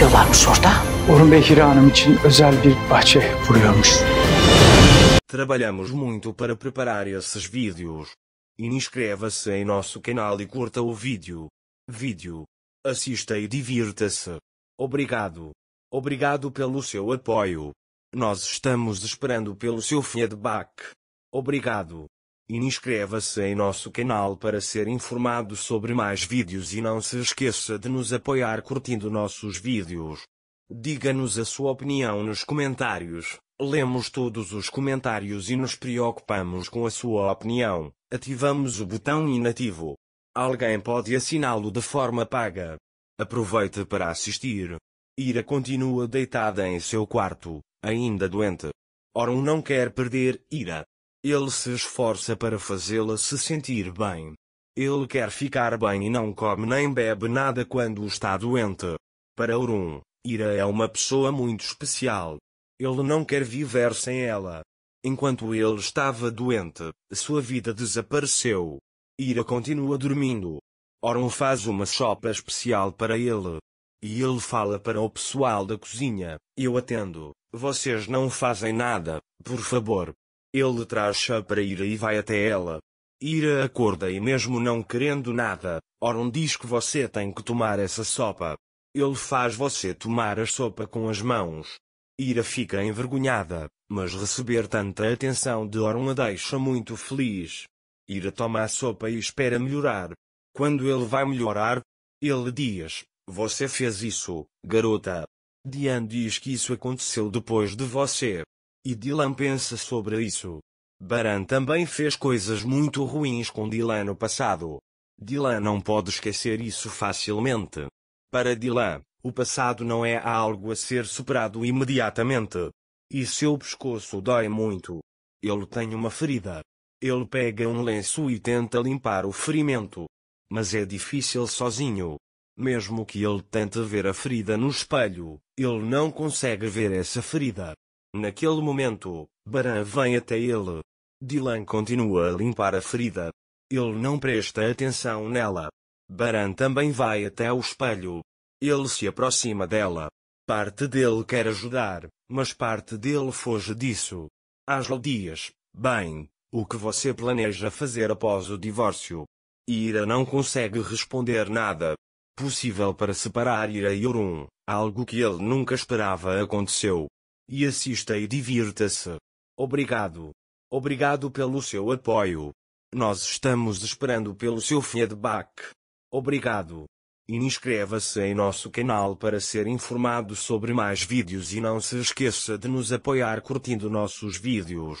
yapıyorlarmış orada? Hanım için özel bir bahçe kuruyormuş. Trabalhamos muito para preparar esses vídeos. Inscreva-se em nosso canal e curta o vídeo. Vídeo. Assista e divirta-se. Obrigado. Obrigado pelo seu apoio. Nós estamos esperando pelo seu feedback. Obrigado. Inscreva-se em nosso canal para ser informado sobre mais vídeos e não se esqueça de nos apoiar curtindo nossos vídeos. Diga-nos a sua opinião nos comentários. Lemos todos os comentários e nos preocupamos com a sua opinião. Ativamos o botão inativo. Alguém pode assiná-lo de forma paga. Aproveite para assistir. Ira continua deitada em seu quarto, ainda doente. Oron não quer perder Ira. Ele se esforça para fazê-la se sentir bem. Ele quer ficar bem e não come nem bebe nada quando está doente. Para Orun, Ira é uma pessoa muito especial. Ele não quer viver sem ela. Enquanto ele estava doente, sua vida desapareceu. Ira continua dormindo. Orun faz uma sopa especial para ele. E ele fala para o pessoal da cozinha: Eu atendo, vocês não fazem nada, por favor, ele tracha para Ira e vai até ela. Ira acorda e mesmo não querendo nada, Oron diz que você tem que tomar essa sopa. Ele faz você tomar a sopa com as mãos. Ira fica envergonhada, mas receber tanta atenção de Oron a deixa muito feliz. Ira toma a sopa e espera melhorar. Quando ele vai melhorar, ele diz, você fez isso, garota. Diane diz que isso aconteceu depois de você. E Dylan pensa sobre isso. Baran também fez coisas muito ruins com Dylan no passado. Dylan não pode esquecer isso facilmente. Para Dylan, o passado não é algo a ser superado imediatamente. E seu pescoço dói muito. Ele tem uma ferida. Ele pega um lenço e tenta limpar o ferimento. Mas é difícil sozinho. Mesmo que ele tente ver a ferida no espelho, ele não consegue ver essa ferida. Naquele momento, Baran vem até ele. Dylan continua a limpar a ferida. Ele não presta atenção nela. Baran também vai até o espelho. Ele se aproxima dela. Parte dele quer ajudar, mas parte dele foge disso. Angel dias, bem, o que você planeja fazer após o divórcio? Ira não consegue responder nada. Possível para separar Ira e Orun, algo que ele nunca esperava aconteceu. E assista e divirta-se. Obrigado. Obrigado pelo seu apoio. Nós estamos esperando pelo seu feedback. Obrigado. inscreva-se em nosso canal para ser informado sobre mais vídeos e não se esqueça de nos apoiar curtindo nossos vídeos.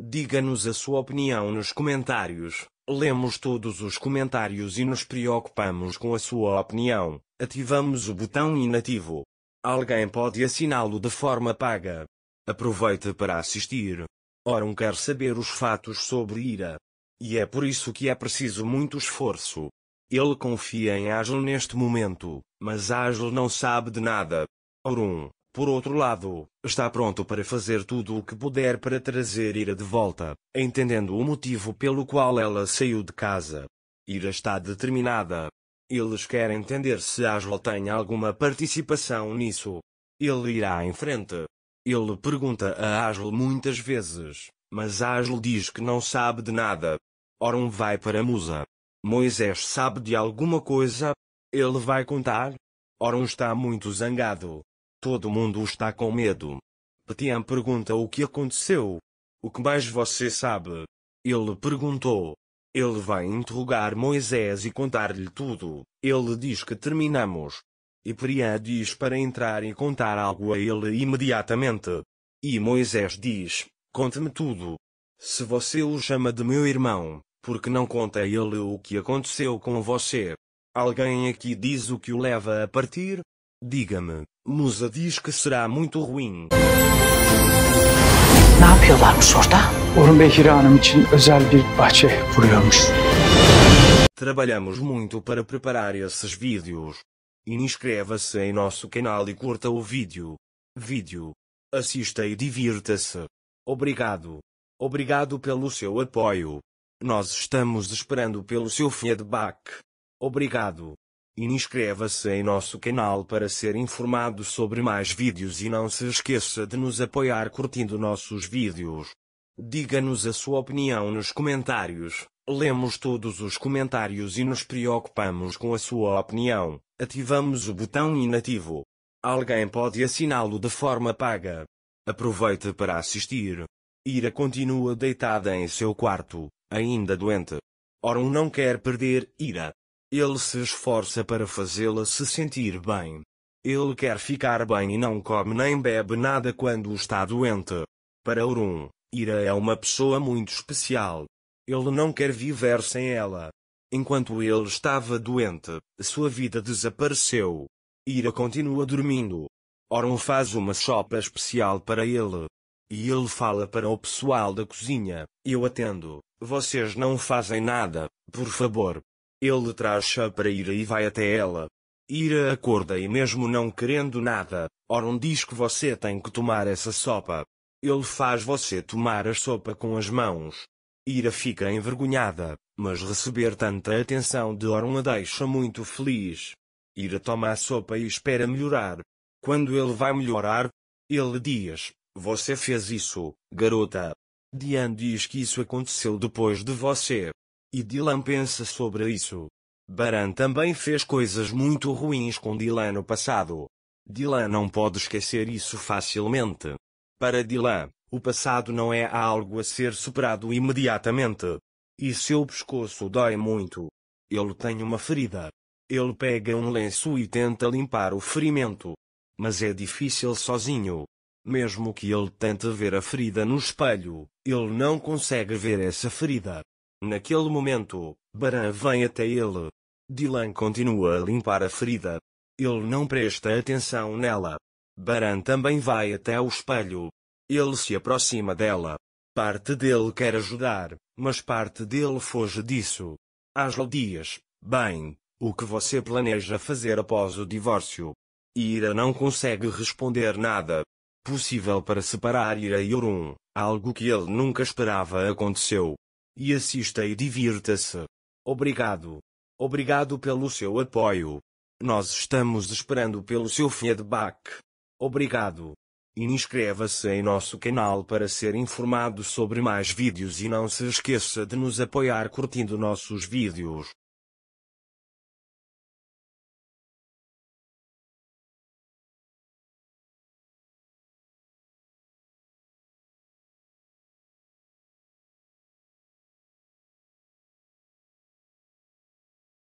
Diga-nos a sua opinião nos comentários. Lemos todos os comentários e nos preocupamos com a sua opinião. Ativamos o botão inativo. Alguém pode assiná-lo de forma paga. Aproveite para assistir. Orun quer saber os fatos sobre Ira. E é por isso que é preciso muito esforço. Ele confia em Ágil neste momento, mas Ágil não sabe de nada. Orun por outro lado, está pronto para fazer tudo o que puder para trazer Ira de volta, entendendo o motivo pelo qual ela saiu de casa. Ira está determinada. Eles querem entender se Asla tem alguma participação nisso. Ele irá em frente. Ele pergunta a Asla muitas vezes, mas Asla diz que não sabe de nada. Orum vai para Musa. Moisés sabe de alguma coisa? Ele vai contar? Orum está muito zangado, Todo mundo está com medo. Petian pergunta o que aconteceu. O que mais você sabe? Ele perguntou. Ele vai interrogar Moisés e contar-lhe tudo. Ele diz que terminamos. E Periá diz para entrar e contar algo a ele imediatamente. E Moisés diz: Conte-me tudo. Se você o chama de meu irmão, porque não conta a ele o que aconteceu com você? Alguém aqui diz o que o leva a partir? Diga-me, Musa diz que será muito ruim. Ne yapıyorlarmış orada? Orhun Hanım için özel bir bahçe kuruyormuş. Trabalhamos muito para preparar esses vídeos. Inscreva-se em nosso canal e curta o vídeo. Vídeo. Assista e divirta-se. Obrigado. Obrigado pelo seu apoio. Nós estamos esperando pelo seu feedback. Obrigado. Inscreva-se em nosso canal para ser informado sobre mais vídeos e não se esqueça de nos apoiar curtindo nossos vídeos. Diga-nos a sua opinião nos comentários. Lemos todos os comentários e nos preocupamos com a sua opinião. Ativamos o botão inativo. Alguém pode assiná-lo de forma paga. Aproveite para assistir. Ira continua deitada em seu quarto, ainda doente. Oron não quer perder Ira. Ele se esforça para fazê-la se sentir bem. Ele quer ficar bem e não come nem bebe nada quando está doente. Para Orun, Ira é uma pessoa muito especial. Ele não quer viver sem ela. Enquanto ele estava doente, sua vida desapareceu. Ira continua dormindo. Orun faz uma sopa especial para ele. E ele fala para o pessoal da cozinha: Eu atendo, vocês não fazem nada, por favor. Ele tracha para Ira e vai até ela. Ira acorda e mesmo não querendo nada, Oron diz que você tem que tomar essa sopa. Ele faz você tomar a sopa com as mãos. Ira fica envergonhada, mas receber tanta atenção de Oron a deixa muito feliz. Ira toma a sopa e espera melhorar. Quando ele vai melhorar, ele diz, você fez isso, garota. Diane diz que isso aconteceu depois de você. E Dylan pensa sobre isso. Baran também fez coisas muito ruins com Dylan no passado. Dylan não pode esquecer isso facilmente. Para Dylan, o passado não é algo a ser superado imediatamente. E seu pescoço dói muito. Ele tem uma ferida. Ele pega um lenço e tenta limpar o ferimento. Mas é difícil sozinho. Mesmo que ele tente ver a ferida no espelho, ele não consegue ver essa ferida. Naquele momento, Baran vem até ele. Dylan continua a limpar a ferida. Ele não presta atenção nela. Baran também vai até o espelho. Ele se aproxima dela. Parte dele quer ajudar, mas parte dele foge disso. Angel dias, bem, o que você planeja fazer após o divórcio? Ira não consegue responder nada. Possível para separar Ira e Orun, algo que ele nunca esperava aconteceu. E assista e divirta-se. Obrigado. Obrigado pelo seu apoio. Nós estamos esperando pelo seu feedback. Obrigado. inscreva-se em nosso canal para ser informado sobre mais vídeos e não se esqueça de nos apoiar curtindo nossos vídeos.